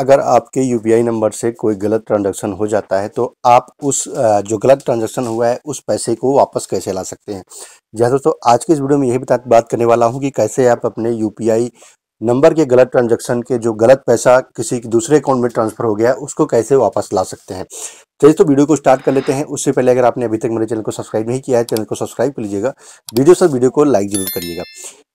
अगर आपके you number से कोई गलत ट्रांजैक्शन हो जाता है तो आप उस जो गलत ट्रांजैक्शन हुआ है उस पैसे को वापस कैसे ला सकते हैं जैसे दोस्तों आज के इस वीडियो में यही बात करने वाला हूं कि कैसे आप अपने यू नंबर के गलत ट्रांजैक्शन के जो गलत पैसा किसी दूसरे अकाउंट में ट्रांसफर हो गया उसको कैसे वापस ला सकते हैं चलिए तो, तो वीडियो को स्टार्ट कर लेते हैं उससे पहले अगर आपने अभी तक मेरे चैनल को सब्सक्राइब नहीं किया है चैनल को सब्सक्राइब कर लीजिएगा वीडियो सर वीडियो को लाइक जरूर करिएगा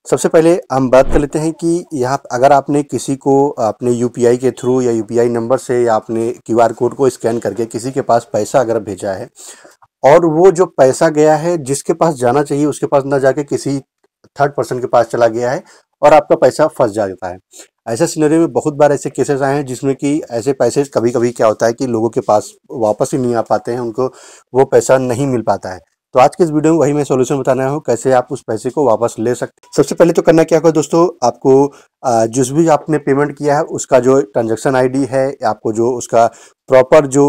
सबसे पहले हम बात कर लेते हैं कि यहाँ अगर आपने किसी को अपने यूपीआई के थ्रू या यूपीआई नंबर से या आपने क्यूआर कोड को स्कैन करके किसी के पास पैसा अगर भेजा है और वो जो पैसा गया है जिसके पास जाना चाहिए उसके पास ना जाके किसी थर्ड पर्सन के पास चला गया है और आपका पैसा फंस जाता है ऐसे सिनेरियो में बहुत बार ऐसे केसेस आए हैं जिसमें कि ऐसे पैसे कभी कभी क्या होता है कि लोगों के पास वापस ही नहीं आ पाते हैं उनको वो पैसा नहीं मिल पाता है तो आज के इस वीडियो में वही मैं सोल्यूशन बताना हूँ कैसे आप उस पैसे को वापस ले सकते हैं सबसे पहले तो करना क्या होगा दोस्तों आपको जिस भी आपने पेमेंट किया है उसका जो ट्रांजेक्शन आई है आपको जो उसका प्रॉपर जो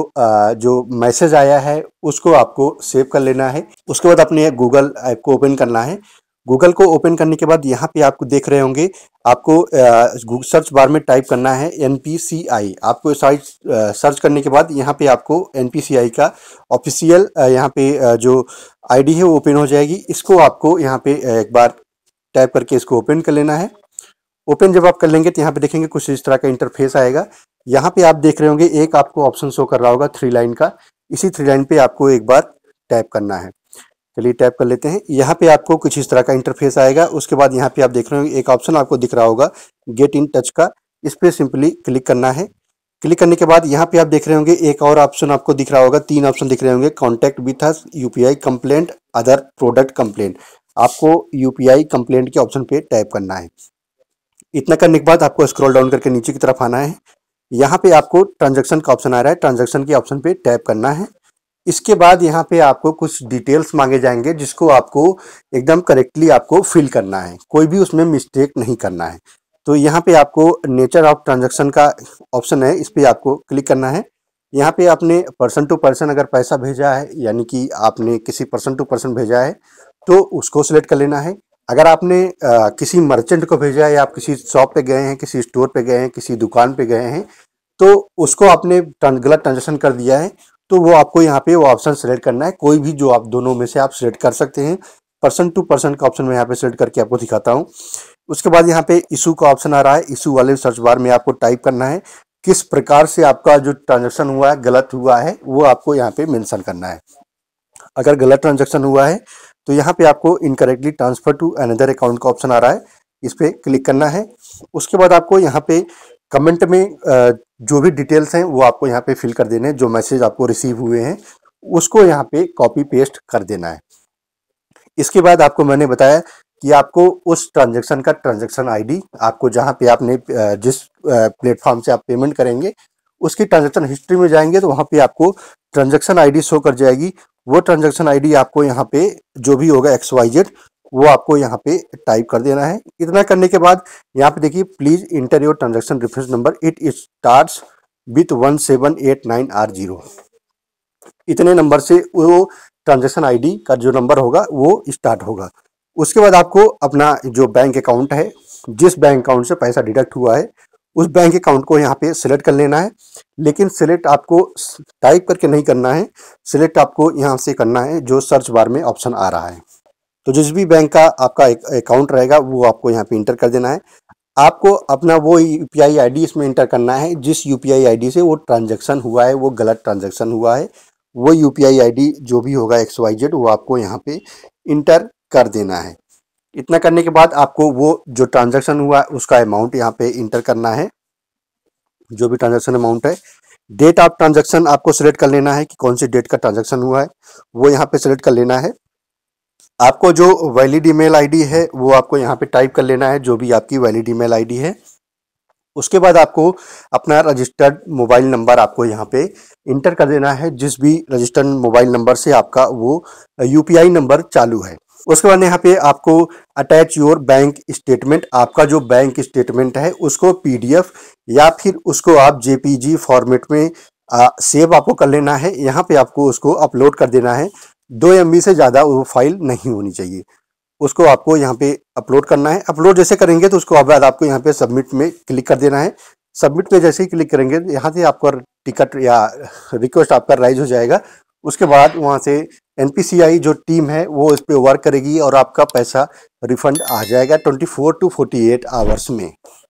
जो मैसेज आया है उसको आपको सेव कर लेना है उसके बाद अपने गूगल ऐप को ओपन करना है गूगल को ओपन करने के बाद यहाँ पे आपको देख रहे होंगे आपको सर्च बार में टाइप करना है एन आपको साइट सर्च करने के बाद यहाँ पे आपको एन का ऑफिशियल यहाँ पे जो आईडी है वो ओपन हो जाएगी इसको आपको यहाँ पे एक बार टाइप करके इसको ओपन कर लेना है ओपन जब आप कर लेंगे तो यहाँ पे देखेंगे कुछ इस तरह का इंटरफेस आएगा यहाँ पे आप देख रहे होंगे एक आपको ऑप्शन शो कर रहा होगा थ्री लाइन का इसी थ्री लाइन पे आपको एक बार टाइप करना है चलिए टैप कर लेते हैं यहाँ पे आपको कुछ इस तरह का इंटरफेस आएगा उसके बाद यहाँ पे आप देख रहे हो एक ऑप्शन आपको दिख रहा होगा गेट इन टच का इस पर सिंपली क्लिक करना है क्लिक करने के बाद यहाँ पे आप देख रहे होंगे एक और ऑप्शन आपको दिख रहा होगा तीन ऑप्शन दिख रहे होंगे contact with us UPI P other product complaint आपको यूपीआई कंप्लेंट के ऑप्शन पे टाइप करना है इतना करने के बाद आपको स्क्रॉल डाउन करके नीचे की तरफ आना है यहाँ पे आपको ट्रांजेक्शन का ऑप्शन आ रहा है ट्रांजेक्शन के ऑप्शन पे टैप करना है इसके बाद यहाँ पे आपको कुछ डिटेल्स मांगे जाएंगे जिसको आपको एकदम करेक्टली आपको फिल करना है कोई भी उसमें मिस्टेक नहीं करना है तो यहाँ पे आपको नेचर ऑफ ट्रांजेक्शन का ऑप्शन है इस पर आपको क्लिक करना है यहाँ पे आपने पर्सन टू पर्सन अगर पैसा भेजा है यानी कि आपने किसी पर्सन टू पर्सन भेजा है तो उसको सिलेक्ट कर लेना है अगर आपने आ, किसी मर्चेंट को भेजा है या आप किसी शॉप पे गए हैं किसी स्टोर पे गए हैं किसी दुकान पे गए हैं तो उसको आपने गलत ट्रांजेक्शन कर दिया है तो वो आपको यहाँ पे वो ऑप्शन सेलेक्ट करना है कोई भी जो आप दोनों में से आप सेलेक्ट कर सकते हैं पर्सन टू पर्सन का ऑप्शन मैं यहाँ पे सेलेक्ट करके आपको दिखाता हूँ उसके बाद यहाँ पे इशू का ऑप्शन आ रहा है इशू वाले सर्च बार में आपको टाइप करना है किस प्रकार से आपका जो ट्रांजेक्शन हुआ है गलत हुआ है वो आपको यहाँ पे मैंशन करना है अगर गलत ट्रांजेक्शन हुआ है तो यहाँ पे आपको incorrectly transfer to another account का ऑप्शन आ रहा है इस पर क्लिक करना है उसके बाद आपको यहाँ पे कमेंट में जो भी डिटेल्स हैं वो आपको यहाँ पे फिल कर देने हैं जो मैसेज आपको रिसीव हुए हैं उसको यहाँ पे कॉपी पेस्ट कर देना है इसके बाद आपको मैंने बताया कि आपको उस ट्रांजेक्शन का ट्रांजेक्शन आईडी आपको जहाँ पे आपने जिस प्लेटफॉर्म से आप पेमेंट करेंगे उसकी ट्रांजेक्शन हिस्ट्री में जाएंगे तो वहाँ पर आपको ट्रांजेक्शन आई शो कर जाएगी वो ट्रांजेक्शन आई आपको यहाँ पे जो भी होगा एक्स वाई जेड वो आपको यहाँ पे टाइप कर देना है इतना करने के बाद यहाँ पे देखिए please enter your transaction reference number it start with one seven eight nine R zero इतने नंबर से वो ट्रांजेक्शन आई का जो नंबर होगा वो स्टार्ट होगा उसके बाद आपको अपना जो बैंक अकाउंट है जिस बैंक अकाउंट से पैसा डिडक्ट हुआ है उस बैंक अकाउंट को यहाँ पे सिलेक्ट कर लेना है लेकिन सिलेक्ट आपको टाइप करके नहीं करना है सिलेक्ट आपको यहाँ से करना है जो सर्च बार में ऑप्शन आ रहा है तो जिस भी बैंक का आपका अकाउंट रहेगा वो आपको यहाँ पे इंटर कर देना है आपको अपना वो U P I I D इसमें इंटर करना है जिस U P I I D से वो ट्रांजेक्शन हुआ है वो गलत ट्रांजेक्शन हुआ है वो U P I I D जो भी होगा एक्स वाई जेड वो आपको यहाँ पे इंटर कर देना है इतना करने के बाद आपको वो जो ट्रांजेक्शन हुआ है उसका अमाउंट यहाँ पे इंटर करना है जो भी ट्रांजेक्शन अमाउंट है डेट ऑफ ट्रांजेक्शन आपको सिलेक्ट कर लेना है कि कौन सी डेट का ट्रांजेक्शन हुआ है वो यहाँ पे सिलेक्ट कर लेना है आपको जो वैलिड ईमेल आईडी है वो आपको यहाँ पे टाइप कर लेना है जो भी आपकी वैलिड ईमेल आईडी है उसके बाद आपको अपना रजिस्टर्ड मोबाइल नंबर आपको यहाँ पे इंटर कर देना है जिस भी रजिस्टर्ड मोबाइल नंबर से आपका वो यूपीआई नंबर चालू है उसके बाद यहाँ पे आपको अटैच योर बैंक स्टेटमेंट आपका जो बैंक स्टेटमेंट है उसको पीडीएफ या फिर उसको आप जेपीजी फॉर्मेट में आ, सेव आपको कर लेना है यहाँ पे आपको उसको अपलोड कर देना है दो एम से ज़्यादा वो फाइल नहीं होनी चाहिए उसको आपको यहाँ पे अपलोड करना है अपलोड जैसे करेंगे तो उसको बाद आपको यहाँ पे सबमिट में क्लिक कर देना है सबमिट में जैसे ही क्लिक करेंगे यहाँ से आपका टिकट या रिक्वेस्ट आपका राइज हो जाएगा उसके बाद वहाँ से एन जो टीम है वो इस पर वर्क करेगी और आपका पैसा रिफंड आ जाएगा twenty four to forty eight hours में